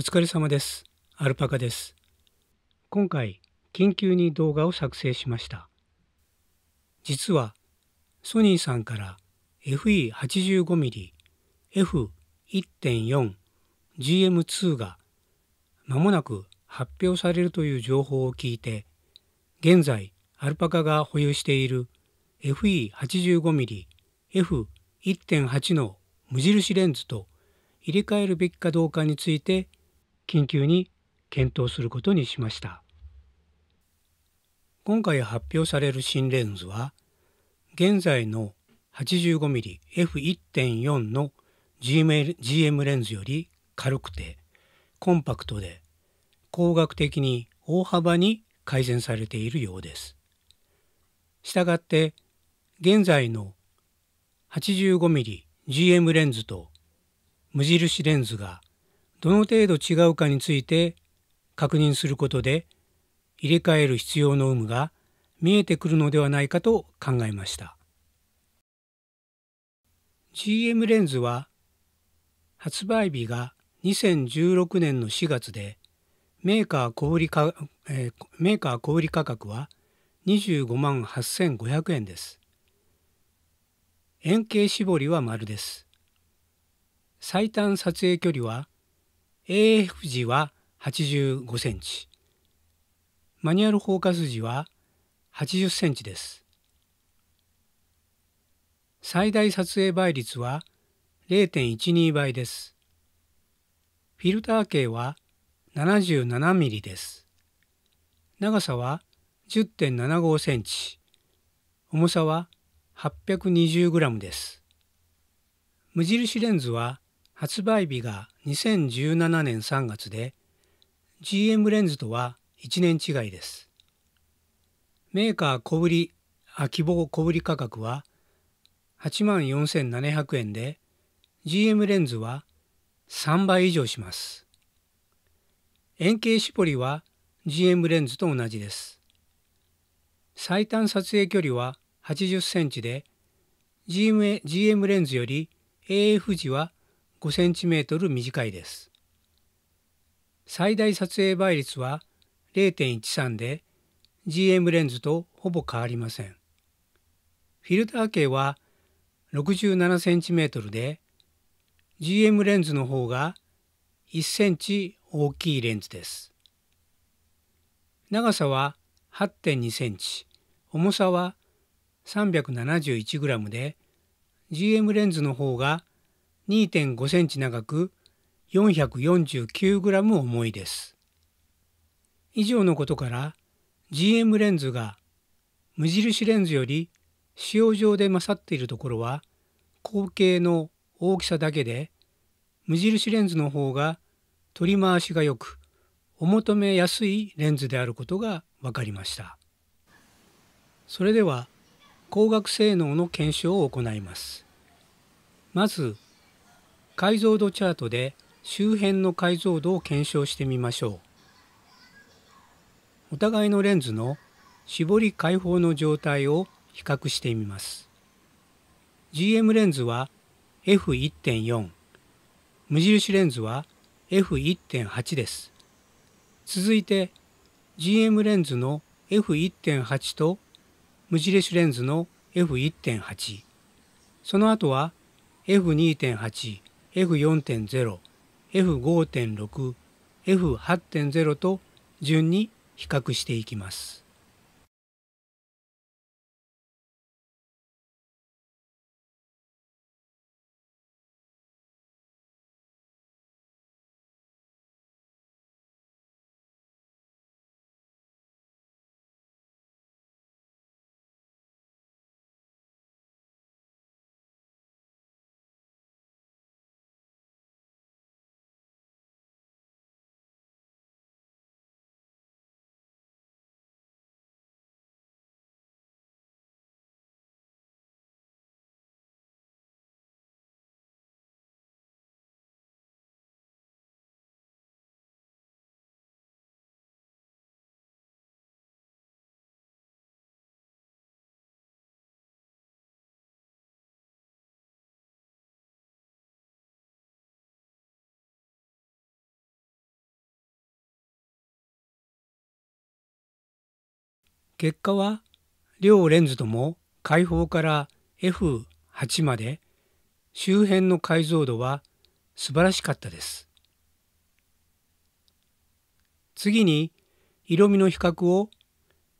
お疲れ様です。アルパカです。今回、緊急に動画を作成しました。実は、ソニーさんから FE85mm、F1.4、GM2 が間もなく発表されるという情報を聞いて、現在、アルパカが保有している FE85mm、F1.8 の無印レンズと入れ替えるべきかどうかについて緊急に検討することにしました今回発表される新レンズは現在の 85mmF1.4 の GM レンズより軽くてコンパクトで工学的に大幅に改善されているようです。したがって現在の 85mmGM レンズと無印レンズがどの程度違うかについて確認することで入れ替える必要の有無が見えてくるのではないかと考えました GM レンズは発売日が2016年の4月でメーカー小売価,、えー、メーカー小売価格は25万8500円です円形絞りは丸です最短撮影距離は AF 時は85センチマニュアルフォーカス時は80センチです最大撮影倍率は0.12倍ですフィルター径は77ミリです長さは10.75センチ重さは820グラムです無印レンズは発売日が2017年3月で GM レンズとは1年違いです。メーカー小ぶあ希望小ぶり価格は8万4700円で GM レンズは3倍以上します。円形シポリは GM レンズと同じです。最短撮影距離は80センチで GM, GM レンズより AF 時は5センチメートル短いです。最大撮影倍率は0.13で GM レンズとほぼ変わりません。フィルター径は 67cm で GM レンズの方が 1cm 大きいレンズです。長さは 8.2cm、重さは 371g で GM レンズの方が2.5センチ長く 449g 重いです。以上のことから GM レンズが無印レンズより使用上で勝っているところは口径の大きさだけで無印レンズの方が取り回しがよくお求めやすいレンズであることが分かりましたそれでは光学性能の検証を行いますまず解像度チャートで周辺の解像度を検証してみましょうお互いのレンズの絞り解放の状態を比較してみます GM レンズは F1.4 無印レンズは F1.8 です続いて GM レンズの F1.8 と無印レンズの F1.8 その後は F2.8 F4.0、F5.6、F8.0 と順に比較していきます。結果は両レンズとも開放から F8 まで周辺の解像度は素晴らしかったです。次に色味の比較を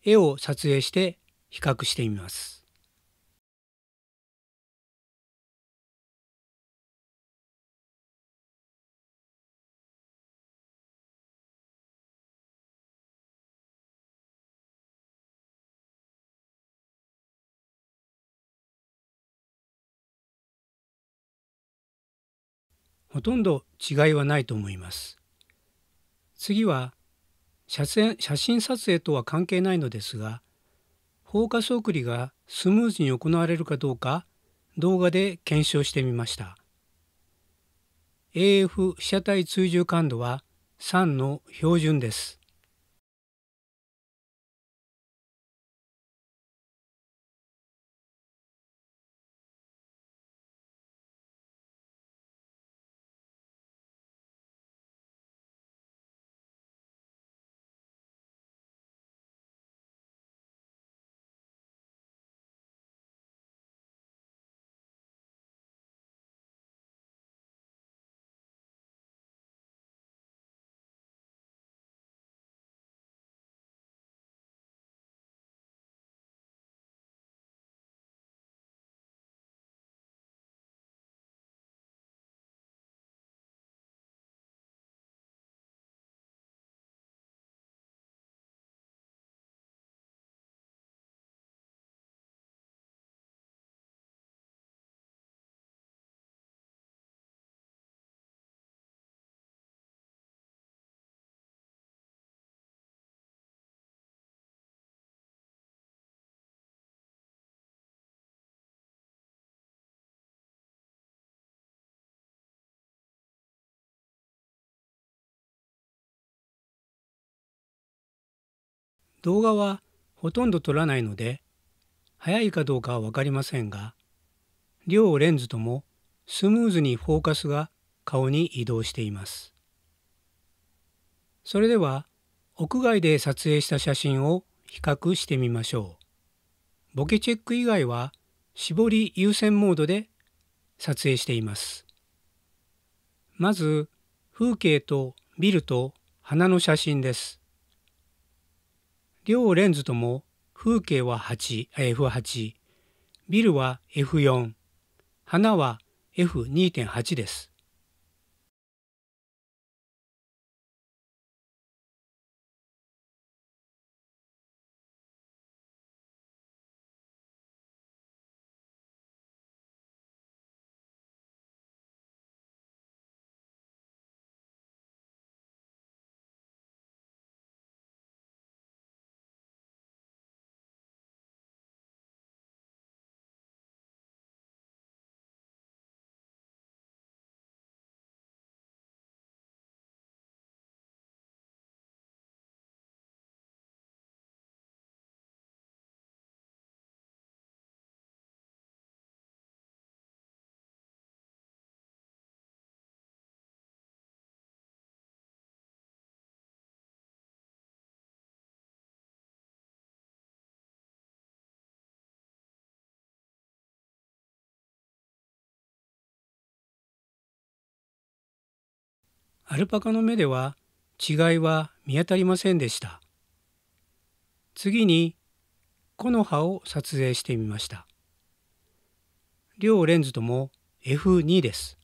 絵を撮影して比較してみます。ほとんど違いはないと思います。次は写真撮影とは関係ないのですがフォーカス送りがスムーズに行われるかどうか動画で検証してみました AF 被写体追従感度は3の標準です動画はほとんど撮らないので速いかどうかは分かりませんが両レンズともスムーズにフォーカスが顔に移動していますそれでは屋外で撮影した写真を比較してみましょうボケチェック以外は絞り優先モードで撮影していますまず風景とビルと花の写真です両レンズとも風景は 8, F8、ビルは F4、花は F2.8 です。アルパカの目では違いは見当たりませんでした。次に、木の葉を撮影してみました。両レンズとも F2 です。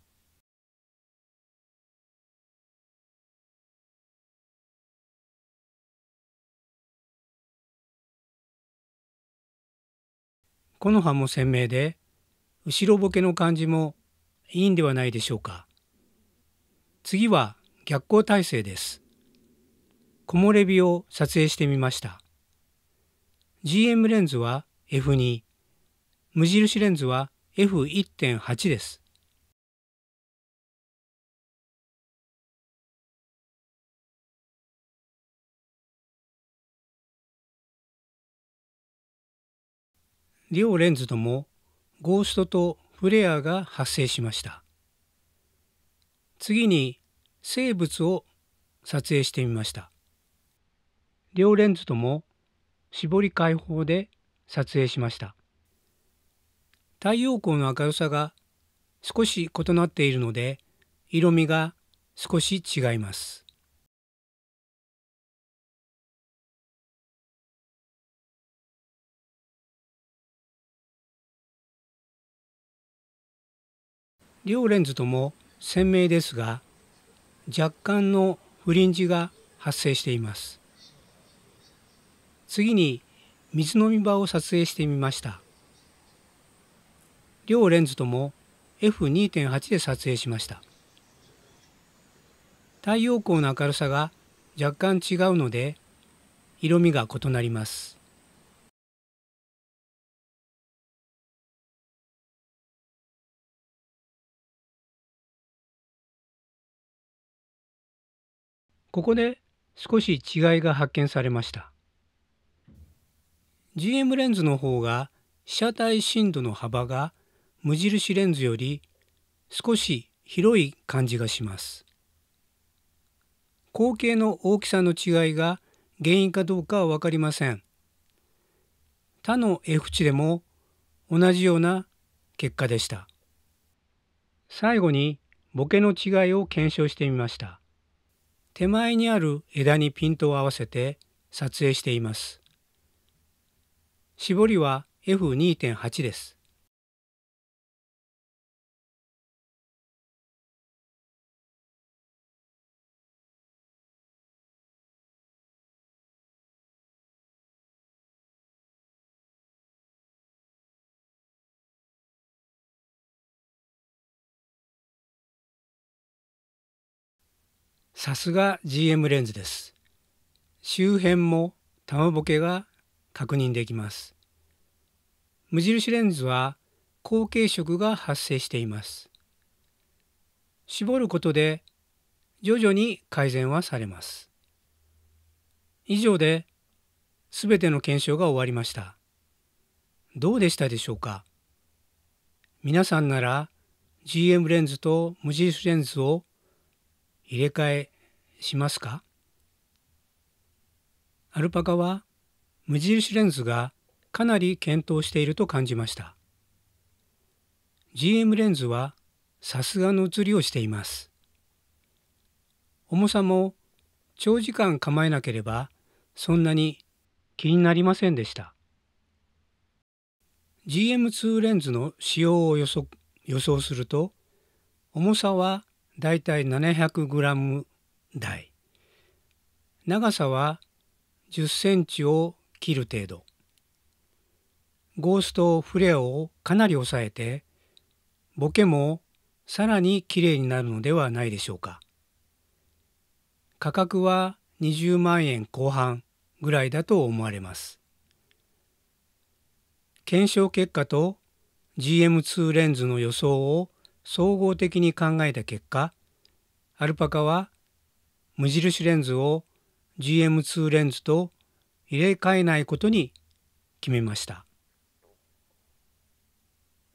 木の葉も鮮明で、後ろボケの感じもいいんではないでしょうか。次は逆光体制です。木漏れ日を撮影してみました。GM レンズは F2、無印レンズは F1.8 です。両レンズともゴーストとフレアが発生しました。次に生物を撮影してみました両レンズとも絞り開放で撮影しました太陽光の明るさが少し異なっているので色味が少し違います両レンズとも鮮明ですが若干のフリンジが発生しています次に水飲み場を撮影してみました両レンズとも F2.8 で撮影しました太陽光の明るさが若干違うので色味が異なりますここで少し違いが発見されました GM レンズの方が被写体深度の幅が無印レンズより少し広い感じがします光景の大きさの違いが原因かどうかは分かりません他の F 値でも同じような結果でした最後にボケの違いを検証してみました手前にある枝にピントを合わせて撮影しています。絞りは F2.8 です。さすが GM レンズです周辺も玉ボケが確認できます無印レンズは後継色が発生しています絞ることで徐々に改善はされます以上で全ての検証が終わりましたどうでしたでしょうか皆さんなら GM レンズと無印レンズを入れ替えしますかアルパカは無印レンズがかなり検討していると感じました。GM レンズはさすがの写りをしています。重さも長時間構えなければそんなに気になりませんでした。GM2 レンズの使用を予想すると重さはだいたい 700g 台長さは10センチを切る程度ゴーストフレアをかなり抑えてボケもさらにきれいになるのではないでしょうか価格は20万円後半ぐらいだと思われます検証結果と GM2 レンズの予想を総合的に考えた結果アルパカは無印レンズを GM2 レンズと入れ替えないことに決めました。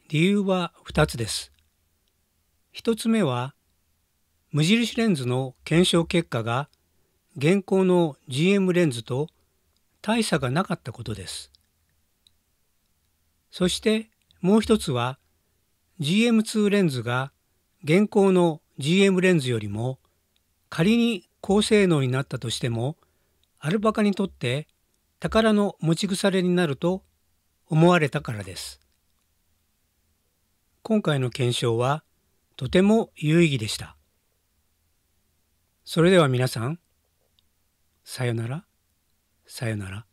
理由は2つです。1つ目は無印レンズの検証結果が現行の GM レンズと大差がなかったことです。そしてもう1つは GM2 レンズが現行の GM レンズよりも仮に高性能になったとしてもアルパカにとって宝の持ち腐れになると思われたからです。今回の検証はとても有意義でした。それでは皆さん、さよなら、さよなら。